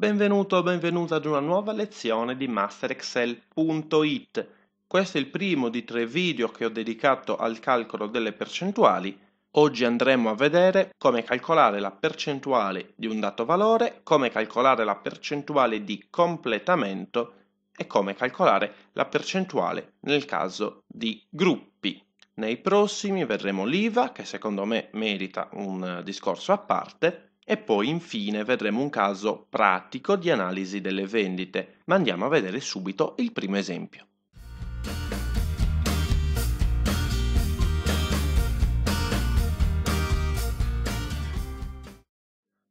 Benvenuto o benvenuta ad una nuova lezione di MasterExcel.it. Questo è il primo di tre video che ho dedicato al calcolo delle percentuali. Oggi andremo a vedere come calcolare la percentuale di un dato valore, come calcolare la percentuale di completamento e come calcolare la percentuale nel caso di gruppi. Nei prossimi vedremo l'IVA, che secondo me merita un discorso a parte, e poi infine vedremo un caso pratico di analisi delle vendite, ma andiamo a vedere subito il primo esempio.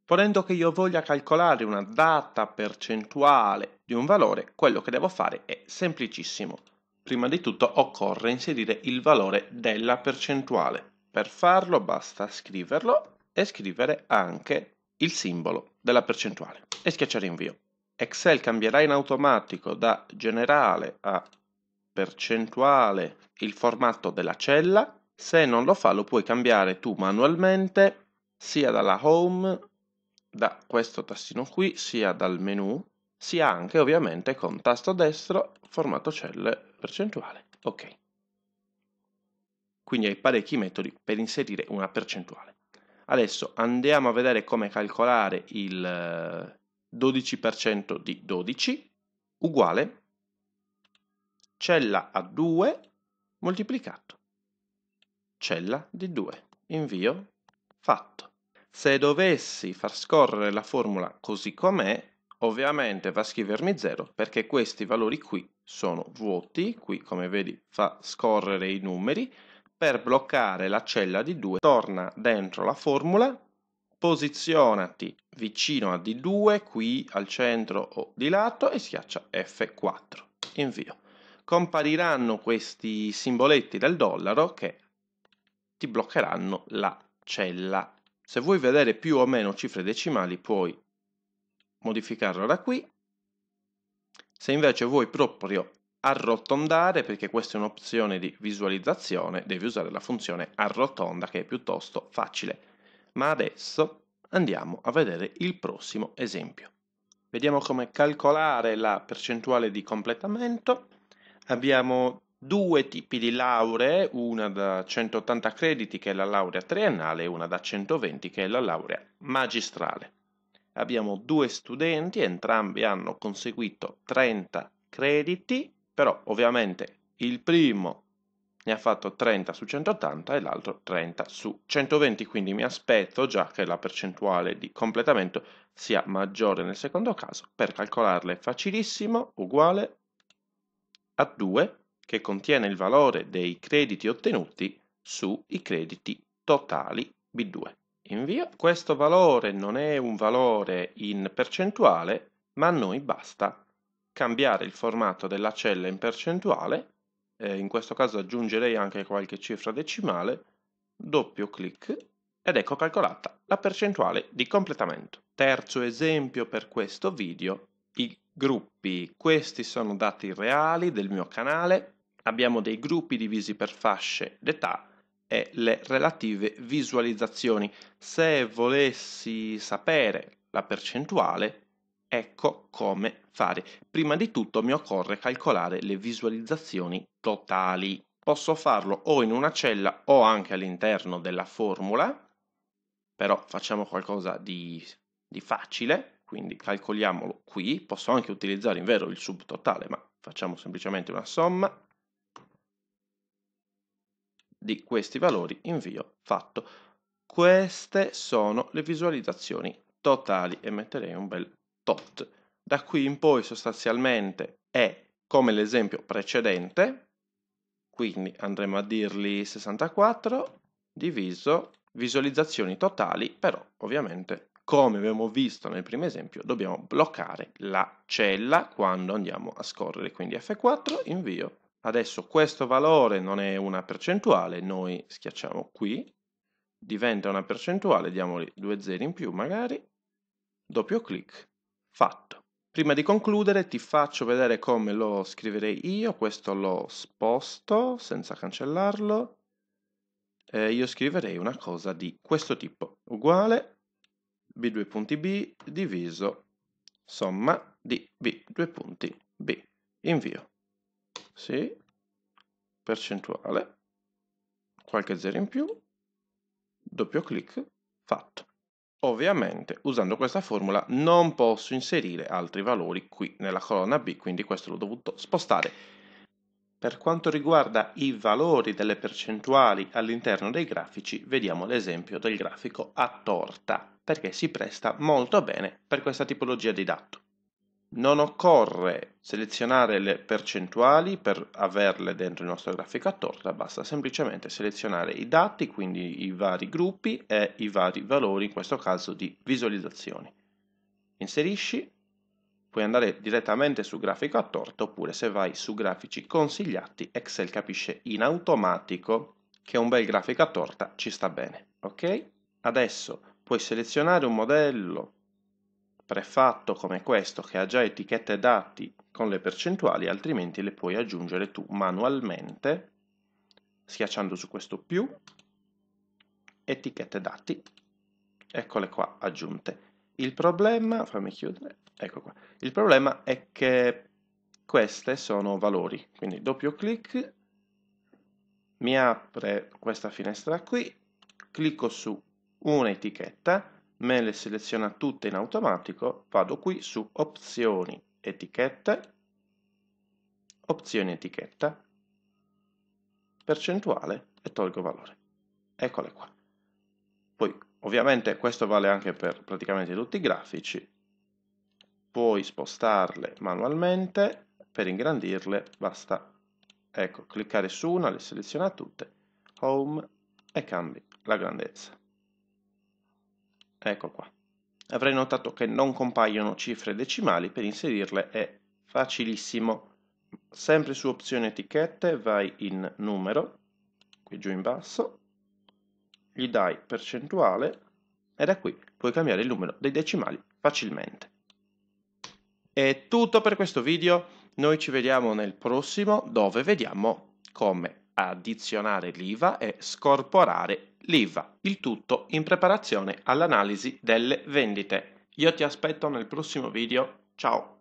Ponendo che io voglia calcolare una data percentuale di un valore, quello che devo fare è semplicissimo. Prima di tutto occorre inserire il valore della percentuale. Per farlo basta scriverlo e scrivere anche il simbolo della percentuale e schiacciare invio. Excel cambierà in automatico da generale a percentuale il formato della cella. Se non lo fa lo puoi cambiare tu manualmente sia dalla home, da questo tastino qui, sia dal menu, sia anche ovviamente con tasto destro formato celle percentuale. Ok. Quindi hai parecchi metodi per inserire una percentuale. Adesso andiamo a vedere come calcolare il 12% eh, di 12 uguale cella a 2 moltiplicato cella di 2. Invio fatto. Se dovessi far scorrere la formula così com'è, ovviamente va a scrivermi 0 perché questi valori qui sono vuoti, qui come vedi fa scorrere i numeri, per bloccare la cella di 2 torna dentro la formula, posizionati vicino a D2 qui al centro o di lato e schiaccia F4. Invio. Compariranno questi simboletti del dollaro che ti bloccheranno la cella. Se vuoi vedere più o meno cifre decimali puoi modificarlo da qui. Se invece vuoi proprio arrotondare perché questa è un'opzione di visualizzazione, devi usare la funzione arrotonda che è piuttosto facile. Ma adesso andiamo a vedere il prossimo esempio. Vediamo come calcolare la percentuale di completamento. Abbiamo due tipi di lauree, una da 180 crediti che è la laurea triennale e una da 120 che è la laurea magistrale. Abbiamo due studenti, entrambi hanno conseguito 30 crediti però ovviamente il primo ne ha fatto 30 su 180 e l'altro 30 su 120, quindi mi aspetto già che la percentuale di completamento sia maggiore nel secondo caso. Per calcolarla è facilissimo, uguale a 2 che contiene il valore dei crediti ottenuti sui crediti totali B2. Invio. Questo valore non è un valore in percentuale, ma a noi basta cambiare il formato della cella in percentuale, eh, in questo caso aggiungerei anche qualche cifra decimale, doppio clic ed ecco calcolata la percentuale di completamento. Terzo esempio per questo video, i gruppi. Questi sono dati reali del mio canale, abbiamo dei gruppi divisi per fasce d'età e le relative visualizzazioni. Se volessi sapere la percentuale, Ecco come fare. Prima di tutto mi occorre calcolare le visualizzazioni totali. Posso farlo o in una cella o anche all'interno della formula, però facciamo qualcosa di, di facile, quindi calcoliamolo qui. Posso anche utilizzare in vero il subtotale, ma facciamo semplicemente una somma di questi valori, invio, fatto. Queste sono le visualizzazioni totali e metterei un bel tot. Da qui in poi sostanzialmente è come l'esempio precedente, quindi andremo a dirgli 64 diviso visualizzazioni totali, però ovviamente come abbiamo visto nel primo esempio dobbiamo bloccare la cella quando andiamo a scorrere, quindi F4 invio. Adesso questo valore non è una percentuale, noi schiacciamo qui, diventa una percentuale, diamogli due zeri in più magari, doppio clic Fatto. Prima di concludere ti faccio vedere come lo scriverei io, questo lo sposto senza cancellarlo. Eh, io scriverei una cosa di questo tipo, uguale b 2b diviso somma di b 2b Invio. Sì. Percentuale. Qualche zero in più. Doppio clic. Fatto. Ovviamente usando questa formula non posso inserire altri valori qui nella colonna B, quindi questo l'ho dovuto spostare. Per quanto riguarda i valori delle percentuali all'interno dei grafici, vediamo l'esempio del grafico a torta, perché si presta molto bene per questa tipologia di dato. Non occorre selezionare le percentuali per averle dentro il nostro grafico a torta, basta semplicemente selezionare i dati, quindi i vari gruppi e i vari valori, in questo caso di visualizzazioni. Inserisci, puoi andare direttamente su grafico a torta oppure se vai su grafici consigliati Excel capisce in automatico che un bel grafico a torta ci sta bene, ok? Adesso puoi selezionare un modello prefatto come questo che ha già etichette dati con le percentuali, altrimenti le puoi aggiungere tu manualmente schiacciando su questo più, etichette dati, eccole qua aggiunte. Il problema, fammi chiudere, ecco qua, il problema è che queste sono valori, quindi doppio clic, mi apre questa finestra qui, clicco su un'etichetta, me le seleziona tutte in automatico, vado qui su opzioni etichette, opzioni etichetta, percentuale e tolgo valore. Eccole qua. Poi ovviamente questo vale anche per praticamente tutti i grafici, puoi spostarle manualmente, per ingrandirle basta ecco, cliccare su una, le seleziona tutte, home e cambi la grandezza. Ecco qua. Avrei notato che non compaiono cifre decimali, per inserirle è facilissimo. Sempre su opzione etichette vai in numero, qui giù in basso, gli dai percentuale e da qui puoi cambiare il numero dei decimali facilmente. È tutto per questo video, noi ci vediamo nel prossimo dove vediamo come addizionare l'IVA e scorporare l'IVA, il tutto in preparazione all'analisi delle vendite. Io ti aspetto nel prossimo video, ciao!